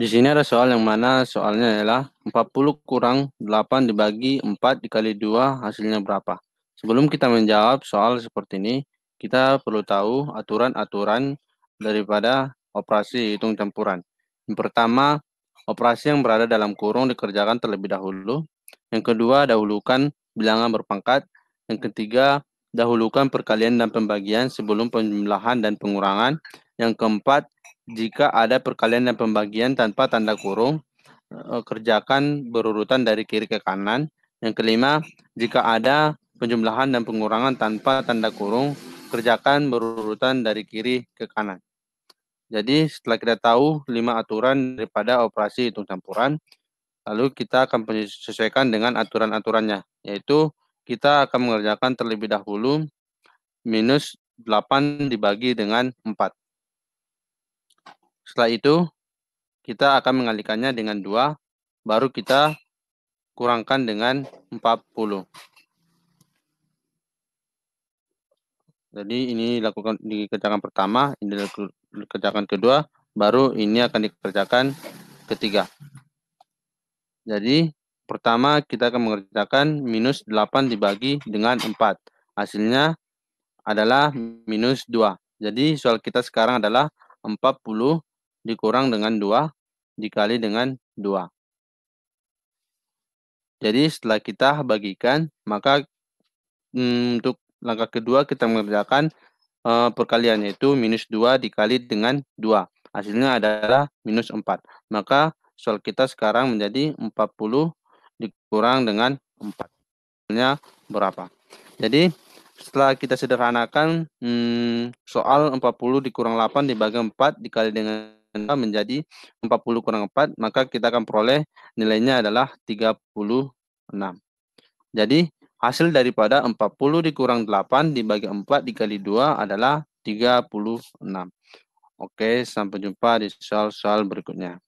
Di sini ada soal yang mana soalnya adalah 40 kurang 8 dibagi 4 dikali 2 hasilnya berapa. Sebelum kita menjawab soal seperti ini, kita perlu tahu aturan-aturan daripada operasi hitung campuran. Yang pertama, operasi yang berada dalam kurung dikerjakan terlebih dahulu. Yang kedua, dahulukan bilangan berpangkat. Yang ketiga, dahulukan perkalian dan pembagian sebelum penjumlahan dan pengurangan. Yang keempat, jika ada perkalian dan pembagian tanpa tanda kurung, eh, kerjakan berurutan dari kiri ke kanan. Yang kelima, jika ada penjumlahan dan pengurangan tanpa tanda kurung, kerjakan berurutan dari kiri ke kanan. Jadi setelah kita tahu lima aturan daripada operasi hitung campuran, lalu kita akan sesuaikan dengan aturan-aturannya, yaitu kita akan mengerjakan terlebih dahulu minus 8 dibagi dengan 4. Setelah itu, kita akan mengalikannya dengan 2, baru kita kurangkan dengan 40. Jadi ini dilakukan di kerjakan pertama, ini dikerjakan kedua, baru ini akan dikerjakan ketiga. Jadi pertama kita akan mengerjakan minus 8 dibagi dengan 4. Hasilnya adalah minus 2. Jadi soal kita sekarang adalah 40 dikurang dengan 2 dikali dengan 2. Jadi setelah kita bagikan, maka hmm, untuk langkah kedua kita mengerjakan uh, perkalian yaitu minus 2 dikali dengan 2. Hasilnya adalah minus 4. Maka soal kita sekarang menjadi 40 dikurang dengan 4. Hasilnya berapa? Jadi setelah kita sederhanakan hmm, soal 40 dikurang 8 dibagi 4 dikali dengan 2 menjadi 40 kurang 4, maka kita akan peroleh nilainya adalah 36. Jadi, hasil daripada 40 dikurang 8 dibagi 4 dikali 2 adalah 36. Oke, sampai jumpa di soal-soal berikutnya.